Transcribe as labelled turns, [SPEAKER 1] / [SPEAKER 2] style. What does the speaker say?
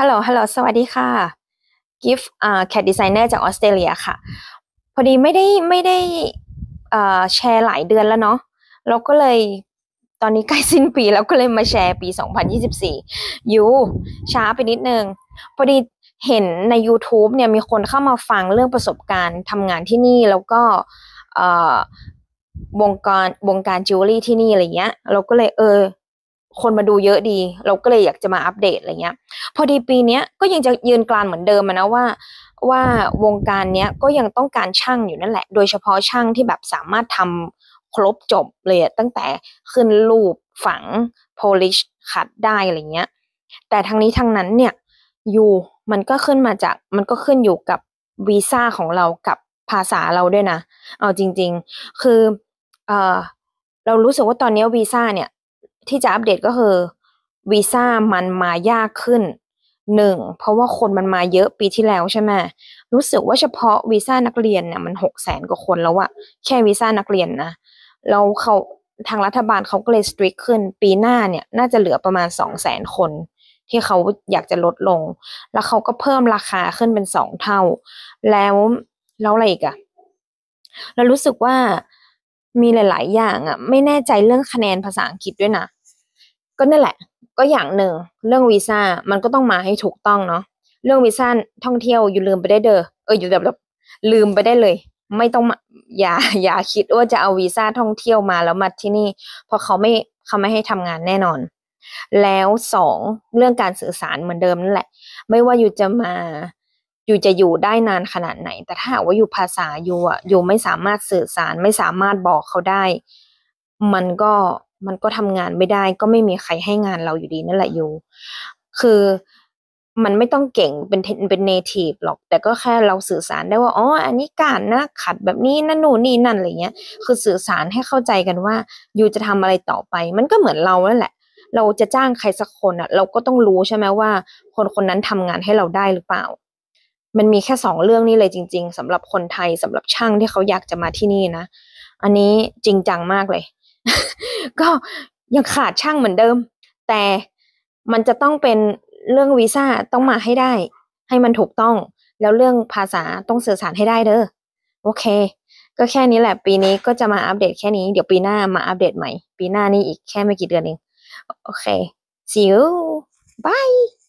[SPEAKER 1] ฮัลโหลฮัลโหลสวัสดีค่ะกิฟต์แคดดีไซเนอร์จากออสเตรเลียค่ะ พอดีไม่ได้ไม่ได้แชร์หลายเดือนแล้วเนาะเราก็เลยตอนนี้ใกล้สิ้นปี แล้วก็เลยมาแชร์ปี 2024 อยู่ ช้าไปนิดนึง พอดีเห็นใน YouTube เนี่ยมีคนเข้ามาฟังเรื่องประสบการณ์ทำงานที่นี่แล้วก็วงการวงการจิวเวลรี่ที่นี่อะไรเงี้ยเราก็เลยเออคนมาดูเยอะดีเราก็เลยอยากจะมาอัปเดตอะไรเงี้ยพอดีปีเนี้ยก็ยังจะยืนกลานเหมือนเดิมนะว่าว่าวงการเนี้ยก็ยังต้องการช่างอยู่นั่นแหละโดยเฉพาะช่างที่แบบสามารถทำครบจบเลย ตั้งแต่ขึ้นรูปฝังโพลิชขัดได้อะไรเงี้ยแต่ทั้งนี้ทั้งนั้นเนี่ยอยู่มันก็ขึ้นมาจากมันก็ขึ้นอยู่กับวีซ่าของเรากับภาษาเราด้วยนะ เอาจริงๆ คือเออเรารู้สึกว่าตอนนี้วีซ่าเนี่ยที่จะอัปเดตก็คือวีซ่ามันมายากขึ้นหนึ่งเพราะว่าคนมันมาเยอะปีที่แล้วใช่ไหมรู้สึกว่าเฉพาะวีซ่านักเรียนเนี่ยมันหกแสนกว่าคนแล้วอะแค่วีซ่านักเรียนนะเราเขาทางรัฐบาลเขาก็เลยสตรีกขึ้น ปีหน้าเนี่ย น่าจะเหลือประมาณสองแสนคน ที่เขาอยากจะลดลง แล้วเขาก็เพิ่มราคาขึ้นเป็นสองเท่า แล้ว แล้วอะไรอีกอะเรารู้สึกว่ามีหลาย ๆ อย่างอะไม่แน่ใจเรื่องคะแนนภาษาอังกฤษด้วยนะก็นั่นแหละ ก็อย่างหนึ่งเรื่องวีซ่ามันก็ต้องมาให้ถูกต้องเนาะเรื่องวีซ่าท่องเที่ยว อยู่ลืมไปได้เด้อเอออยู่แบบลืมไปได้เลย ไม่ต้องอย่าอย่าคิดว่าจะเอาวีซ่าท่องเที่ยวมาแล้วมาที่นี่เพราะเขาไม่เขาไม่ให้ทำงานแน่นอน แล้วสองเรื่องการสื่อสารเหมือนเดิมนั่นแหละ ไม่ว่าอยู่จะมาอยู่จะอยู่ได้นานขนาดไหน แต่ถ้าว่าอยู่ภาษาอยู่อะอยู่ไม่สามารถสื่อสารไม่สามารถบอกเขาได้ มันก็มันก็ทำงานไม่ได้ก็ไม่มีใครให้งานเราอยู่ดีนั่นแหละอยู่ คือมันไม่ต้องเก่งเป็นเป็นเนทีฟหรอก แต่ก็แค่เราสื่อสารได้ว่าอ๋ออันนี้การนะขัดแบบนี้นั่นนู่นี่นั่นอะไรเงี้ยคือสื่อสารให้เข้าใจกันว่าอยู่จะทำอะไรต่อไป มันก็เหมือนเรานั่นแหละ เราจะจ้างใครสักคนอะเราก็ต้องรู้ใช่ไหมว่า คนคนนั้นทำงานให้เราได้หรือเปล่า มันมีแค่สองเรื่องนี้เลยจริง ๆ สำหรับคนไทยสำหรับช่างที่เขาอยากจะมาที่นี่นะอันนี้จริงจังมากเลยก็ยังขาดช่างเหมือนเดิม แต่มันจะต้องเป็นเรื่องวีซ่าต้องมาให้ได้ ให้มันถูกต้องแล้วเรื่องภาษาต้องสื่อสารให้ได้เด้อโอเค ก็แค่นี้แหละ ปีนี้ก็จะมาอัปเดตแค่นี้เดี๋ยวปีหน้ามาอัปเดตใหม่ ปีหน้านี้อีกแค่ไม่กี่เดือนเองโอเค see you bye